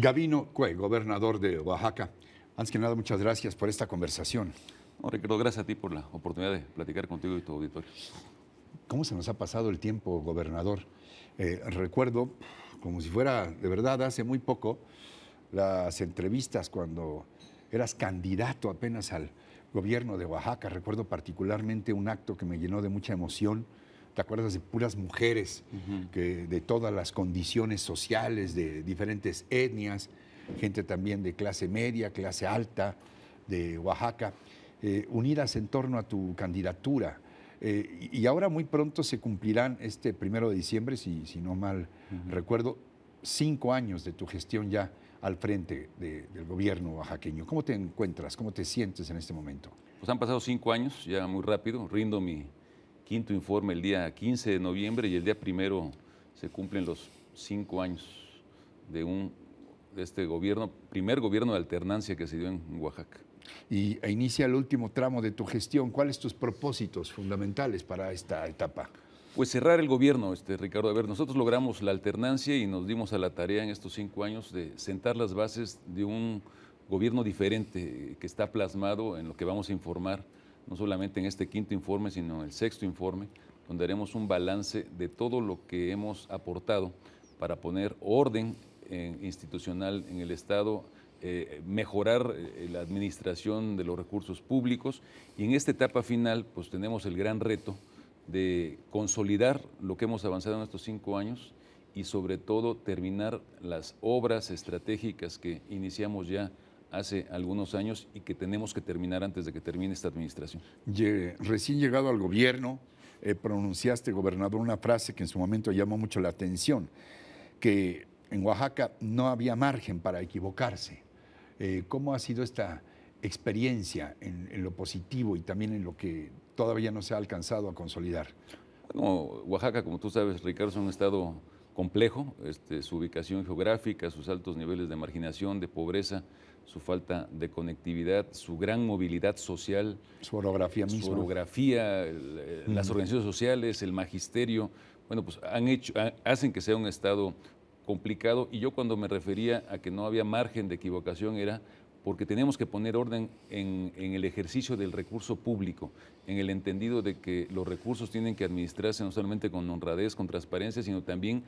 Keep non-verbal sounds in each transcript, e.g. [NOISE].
Gabino Cue, gobernador de Oaxaca. Antes que nada, muchas gracias por esta conversación. No, Ricardo, gracias a ti por la oportunidad de platicar contigo y tu auditorio. ¿Cómo se nos ha pasado el tiempo, gobernador? Eh, recuerdo, como si fuera de verdad hace muy poco, las entrevistas cuando eras candidato apenas al gobierno de Oaxaca. Recuerdo particularmente un acto que me llenó de mucha emoción ¿Te acuerdas de puras mujeres que de todas las condiciones sociales, de diferentes etnias, gente también de clase media, clase alta, de Oaxaca, eh, unidas en torno a tu candidatura? Eh, y ahora muy pronto se cumplirán, este primero de diciembre, si, si no mal recuerdo, cinco años de tu gestión ya al frente del gobierno oaxaqueño. ¿Cómo te encuentras? ¿Cómo te sientes en este momento? Pues han pasado cinco años, ya muy rápido. Rindo mi, quinto informe el día 15 de noviembre y el día primero se cumplen los cinco años de, un, este gobierno, primer gobierno de alternancia que se dio en Oaxaca. Y e inicia el último tramo de tu gestión. ¿Cuáles tus propósitos fundamentales para esta etapa? Pues cerrar el gobierno, este, Ricardo. A ver, nosotros logramos la alternancia y nos dimos a la tarea en estos cinco años de sentar las bases de un gobierno diferente que está plasmado en lo que vamos a informar no solamente en este quinto informe, sino en el sexto informe, donde haremos un balance de todo lo que hemos aportado para poner orden eh, institucional en el Estado, eh, mejorar eh, la administración de los recursos públicos y en esta etapa final pues tenemos el gran reto de consolidar lo que hemos avanzado en estos cinco años y sobre todo terminar las obras estratégicas que iniciamos ya hace algunos años y que tenemos que terminar antes de que termine esta administración. recién llegado al gobierno, eh, pronunciaste, gobernador, una frase que en su momento llamó mucho la atención, que en Oaxaca no había margen para equivocarse. Eh, ¿Cómo ha sido esta experiencia en, lo positivo y también en lo que todavía no se ha alcanzado a consolidar? Oaxaca, como tú sabes, Ricardo, es un estado complejo, este, su ubicación geográfica, sus altos niveles de marginación, de pobreza, su falta de conectividad, su gran movilidad social. Su orografía misma. Su orografía, eh, las organizaciones sociales, el magisterio. Bueno, pues han hecho, hacen que sea un Estado complicado y yo cuando me refería a que no había margen de equivocación era porque tenemos que poner orden en, el ejercicio del recurso público, en el entendido de que los recursos tienen que administrarse no solamente con honradez, con transparencia, sino también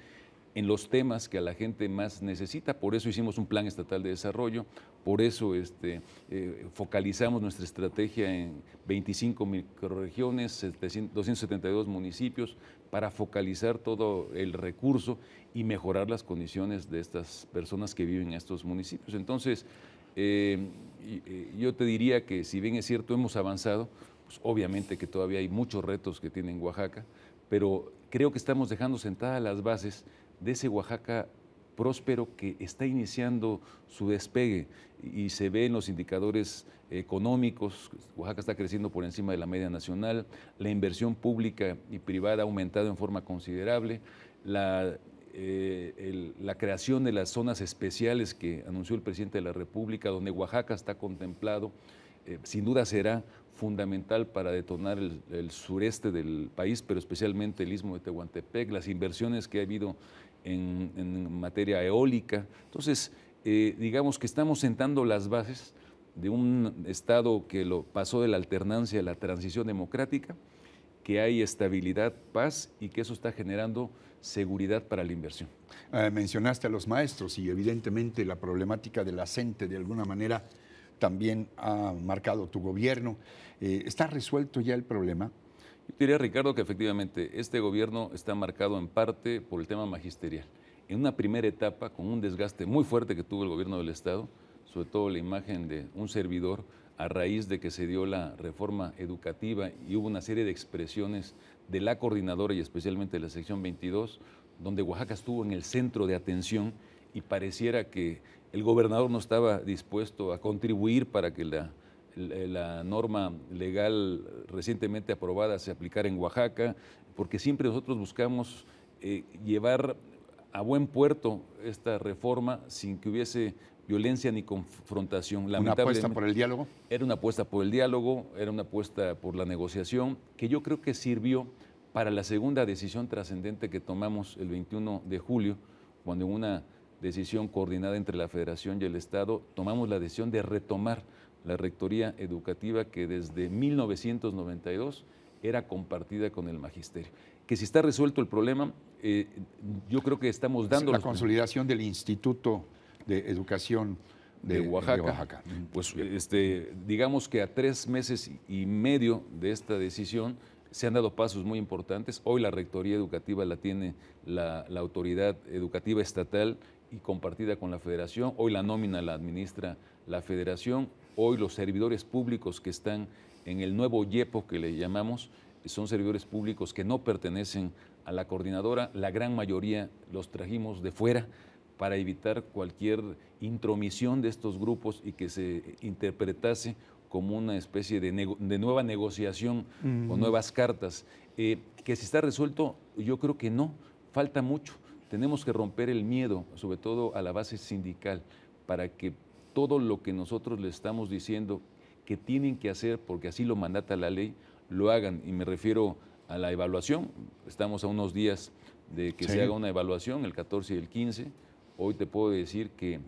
en los temas que a la gente más necesita. Por eso hicimos un plan estatal de desarrollo, por eso este, eh, focalizamos nuestra estrategia en 25 microregiones, 272 municipios, para focalizar todo el recurso y mejorar las condiciones de estas personas que viven en estos municipios. Entonces, eh, eh, yo te diría que si bien es cierto, hemos avanzado, pues obviamente que todavía hay muchos retos que tiene en Oaxaca, pero creo que estamos dejando sentadas las bases de ese Oaxaca próspero que está iniciando su despegue y se ve en los indicadores económicos, Oaxaca está creciendo por encima de la media nacional, la inversión pública y privada ha aumentado en forma considerable, la, eh, la creación de las zonas especiales que anunció el presidente de la República, donde Oaxaca está contemplado, eh, sin duda será fundamental para detonar el, sureste del país, pero especialmente el istmo de Tehuantepec, las inversiones que ha habido en, materia eólica. Entonces, eh, digamos que estamos sentando las bases de un Estado que lo pasó de la alternancia a la transición democrática, que hay estabilidad, paz y que eso está generando seguridad para la inversión. Eh, mencionaste a los maestros y evidentemente la problemática del la de alguna manera también ha marcado tu gobierno. Eh, ¿Está resuelto ya el problema? Yo diría, Ricardo, que efectivamente este gobierno está marcado en parte por el tema magisterial. En una primera etapa, con un desgaste muy fuerte que tuvo el gobierno del Estado, sobre todo la imagen de un servidor, a raíz de que se dio la reforma educativa y hubo una serie de expresiones de la coordinadora y especialmente de la sección 22, donde Oaxaca estuvo en el centro de atención y pareciera que el gobernador no estaba dispuesto a contribuir para que la eh, la norma legal recientemente aprobada se aplicara en Oaxaca, porque siempre nosotros buscamos eh, llevar a buen puerto esta reforma sin que hubiese violencia ni confrontación. ¿Una apuesta por el diálogo? Era una apuesta por el diálogo, era una apuesta por la negociación, que yo creo que sirvió para la segunda decisión trascendente que tomamos el 21 de julio, cuando en una decisión coordinada entre la Federación y el Estado tomamos la decisión de retomar la Rectoría Educativa que desde 1992 era compartida con el magisterio. Que si está resuelto el problema, eh, yo creo que estamos dando... La consolidación del Instituto de Educación de, Oaxaca. Mm, pues este, digamos que a tres meses y medio de esta decisión se han dado pasos muy importantes. Hoy la Rectoría Educativa la tiene la Autoridad Educativa Estatal y compartida con la Federación. Hoy la nómina la administra la Federación. Hoy los servidores públicos que están en el nuevo YEPO que le llamamos son servidores públicos que no pertenecen a la coordinadora. La gran mayoría los trajimos de fuera para evitar cualquier intromisión de estos grupos y que se interpretase como una especie de, de nueva negociación o nuevas cartas. Eh, que si está resuelto, yo creo que no, falta mucho. Tenemos que romper el miedo, sobre todo a la base sindical, para que todo lo que nosotros le estamos diciendo que tienen que hacer, porque así lo mandata la ley, lo hagan. Y me refiero a la evaluación. Estamos a unos días de que se haga una evaluación, el 14 y el 15. Hoy te puedo decir que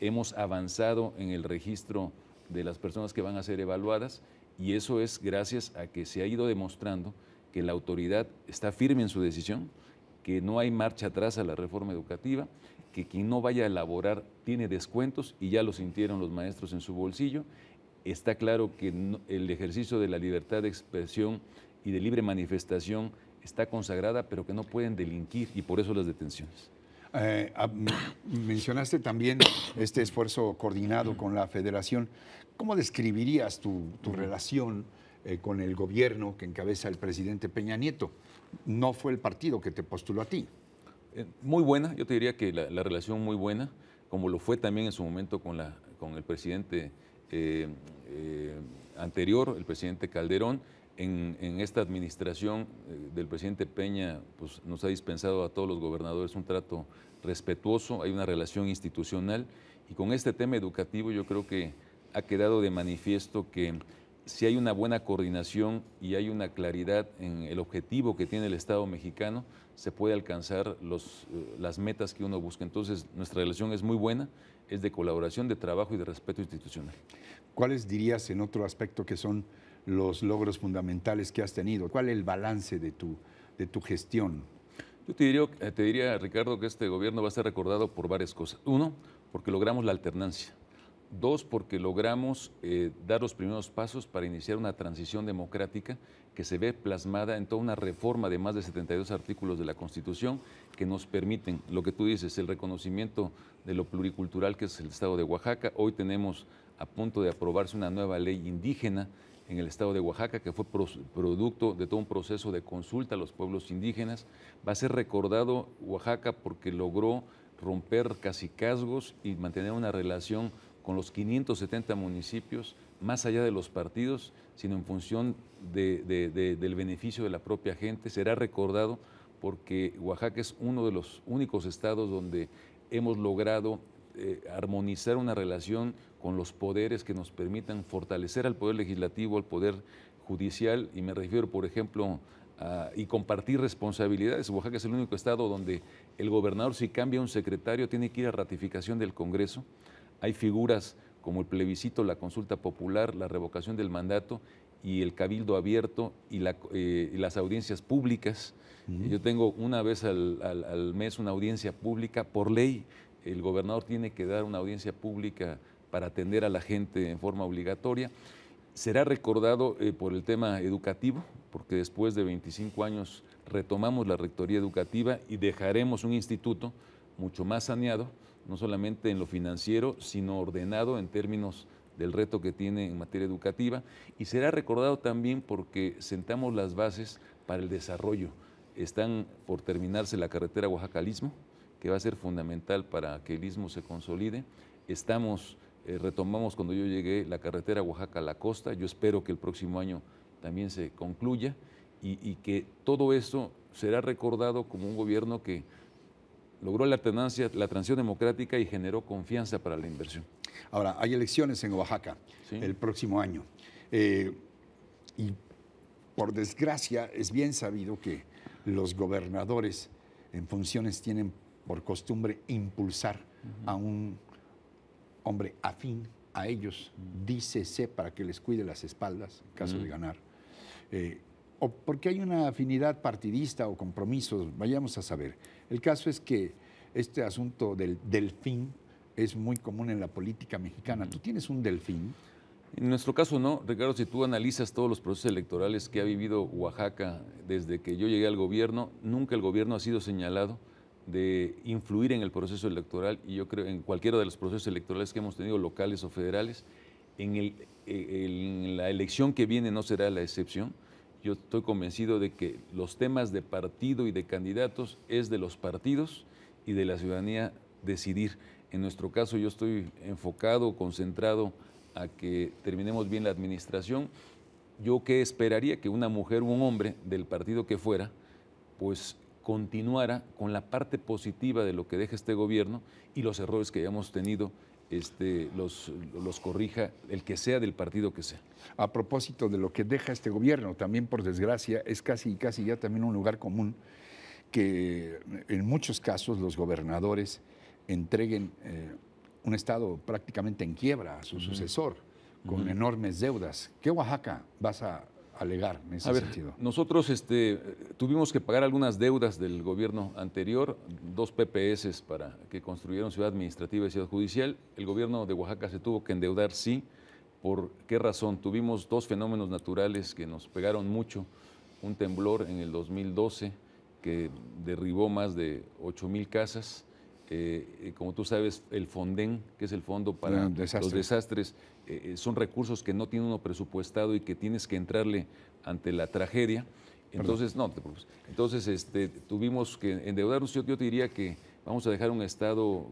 hemos avanzado en el registro de las personas que van a ser evaluadas y eso es gracias a que se ha ido demostrando que la autoridad está firme en su decisión, que no hay marcha atrás a la reforma educativa, que quien no vaya a elaborar tiene descuentos y ya lo sintieron los maestros en su bolsillo. Está claro que el ejercicio de la libertad de expresión y de libre manifestación está consagrada, pero que no pueden delinquir y por eso las detenciones. Eh, ah, mencionaste también este esfuerzo coordinado con la federación. ¿Cómo describirías tu, relación eh, con el gobierno que encabeza el presidente Peña Nieto? no fue el partido que te postuló a ti. Eh, muy buena, yo te diría que la, relación muy buena, como lo fue también en su momento con, el presidente eh, eh, anterior, el presidente Calderón. En, esta administración del presidente Peña, pues, nos ha dispensado a todos los gobernadores un trato respetuoso, hay una relación institucional y con este tema educativo yo creo que ha quedado de manifiesto que si hay una buena coordinación y hay una claridad en el objetivo que tiene el Estado mexicano, se puede alcanzar eh, las metas que uno busca. Entonces, nuestra relación es muy buena, es de colaboración, de trabajo y de respeto institucional. ¿Cuáles dirías en otro aspecto que son los logros fundamentales que has tenido? ¿Cuál es el balance de tu, gestión? Yo te diría, eh, te diría, Ricardo, que este gobierno va a ser recordado por varias cosas. Uno, porque logramos la alternancia. Dos, porque logramos eh, dar los primeros pasos para iniciar una transición democrática que se ve plasmada en toda una reforma de más de 72 artículos de la Constitución que nos permiten, lo que tú dices, el reconocimiento de lo pluricultural que es el Estado de Oaxaca. Hoy tenemos a punto de aprobarse una nueva ley indígena en el estado de Oaxaca, que fue producto de todo un proceso de consulta a los pueblos indígenas. Va a ser recordado Oaxaca porque logró romper casicazgos y mantener una relación con los 570 municipios, más allá de los partidos, sino en función del beneficio de la propia gente. Será recordado porque Oaxaca es uno de los únicos estados donde hemos logrado eh, armonizar una relación con los poderes que nos permitan fortalecer al poder legislativo, al poder judicial, y me refiero, por ejemplo, a, y compartir responsabilidades. Oaxaca es el único estado donde el gobernador, si cambia un secretario, tiene que ir a ratificación del Congreso hay figuras como el plebiscito, la consulta popular, la revocación del mandato y el cabildo abierto y, eh, las audiencias públicas. Yo tengo una vez al, mes una audiencia pública. Por ley, el gobernador tiene que dar una audiencia pública para atender a la gente en forma obligatoria. Será recordado eh, por el tema educativo, porque después de 25 años retomamos la rectoría educativa y dejaremos un instituto mucho más saneado, no solamente en lo financiero, sino ordenado en términos del reto que tiene en materia educativa y será recordado también porque sentamos las bases para el desarrollo. Están por terminarse la carretera Oaxaca-Istmo, que va a ser fundamental para que el istmo se consolide. Estamos, eh, retomamos cuando yo llegué la carretera Oaxaca-La Costa, yo espero que el próximo año también se concluya y, y que todo eso será recordado como un gobierno que logró la, tenancia, la transición democrática y generó confianza para la inversión. Ahora, hay elecciones en Oaxaca el próximo año. Eh, y por desgracia es bien sabido que los gobernadores en funciones tienen por costumbre impulsar a un hombre afín a ellos, dícese para que les cuide las espaldas en caso de ganar. Eh, o porque hay una afinidad partidista o compromisos, vayamos a saber. El caso es que este asunto del delfín es muy común en la política mexicana. ¿Tú tienes un delfín? En nuestro caso no, Ricardo, si tú analizas todos los procesos electorales que ha vivido Oaxaca desde que yo llegué al gobierno, nunca el gobierno ha sido señalado de influir en el proceso electoral y yo creo en cualquiera de los procesos electorales que hemos tenido, locales o federales, en, eh, en la elección que viene no será la excepción. Yo estoy convencido de que los temas de partido y de candidatos es de los partidos y de la ciudadanía decidir. En nuestro caso yo estoy enfocado, concentrado a que terminemos bien la administración. Yo que esperaría que una mujer o un hombre del partido que fuera, pues continuara con la parte positiva de lo que deja este gobierno y los errores que hayamos tenido este, los, corrija el que sea del partido que sea. A propósito de lo que deja este gobierno, también por desgracia, es casi casi ya también un lugar común que en muchos casos los gobernadores entreguen eh, un estado prácticamente en quiebra a su sucesor, con enormes deudas. ¿Qué Oaxaca vas a alegar en ese a sentido? Nosotros este, tuvimos que pagar algunas deudas del gobierno anterior, dos PPS para que construyeron ciudad administrativa y ciudad judicial. El gobierno de Oaxaca se tuvo que endeudar, sí. ¿Por qué razón? Tuvimos dos fenómenos naturales que nos pegaron mucho. Un temblor en el 2012 que derribó más de 8 mil casas eh, eh, como tú sabes, el Fonden, que es el Fondo para los Desastres, eh, son recursos que no tiene uno presupuestado y que tienes que entrarle ante la tragedia. Entonces, no, Entonces, este, tuvimos que endeudarnos. Yo, te diría que vamos a dejar un Estado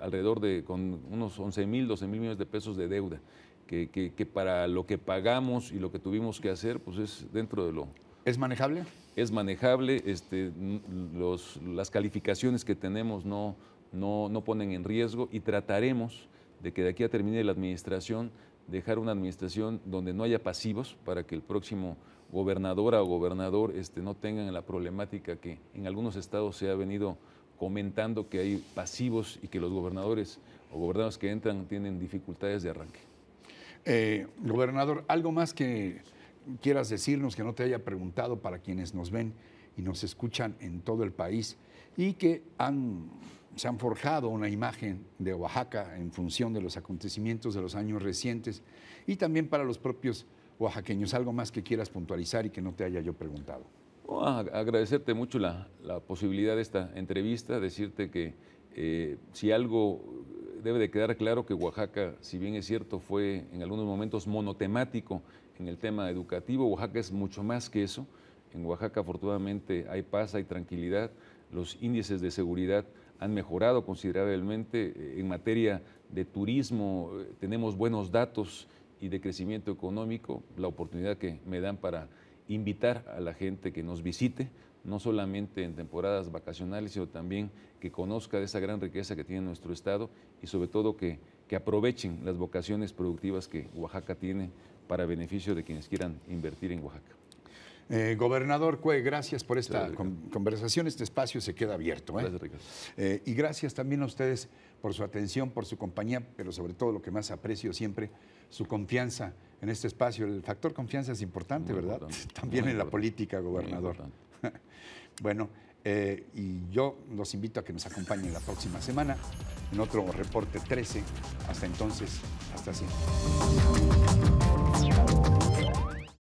alrededor de con unos 11 mil, 12 mil millones de pesos de deuda, que, para lo que pagamos y lo que tuvimos que hacer, pues es dentro de lo... ¿Es manejable? Es manejable, este, las calificaciones que tenemos no, no, ponen en riesgo y trataremos de que de aquí a termine la administración, dejar una administración donde no haya pasivos para que el próximo gobernador o gobernador este, no tengan la problemática que en algunos estados se ha venido comentando que hay pasivos y que los gobernadores o gobernadores que entran tienen dificultades de arranque. Eh, gobernador, algo más que quieras decirnos que no te haya preguntado para quienes nos ven y nos escuchan en todo el país y que han se han forjado una imagen de Oaxaca en función de los acontecimientos de los años recientes y también para los propios oaxaqueños. ¿Algo más que quieras puntualizar y que no te haya yo preguntado? agradecerte mucho la, posibilidad de esta entrevista, decirte que eh, si algo debe de quedar claro que Oaxaca, si bien es cierto, fue en algunos momentos monotemático en el tema educativo, Oaxaca es mucho más que eso. En Oaxaca afortunadamente hay paz, hay tranquilidad, los índices de seguridad han mejorado considerablemente. Eh, en materia de turismo eh, tenemos buenos datos y de crecimiento económico, la oportunidad que me dan para invitar a la gente que nos visite, no solamente en temporadas vacacionales, sino también que conozca de esa gran riqueza que tiene nuestro Estado y sobre todo que, que aprovechen las vocaciones productivas que Oaxaca tiene para beneficio de quienes quieran invertir en Oaxaca. Eh, gobernador Cue, gracias por esta conversación. Este espacio se queda abierto. ¿eh? Eh, y gracias también a ustedes por su atención, por su compañía, pero sobre todo lo que más aprecio siempre, su confianza en este espacio. El factor confianza es importante, ¿verdad? [LAUGHS] También en la política, gobernador. [LAUGHS] bueno, y yo los invito a que nos acompañen la próxima semana en otro reporte 13. Hasta entonces, hasta siempre.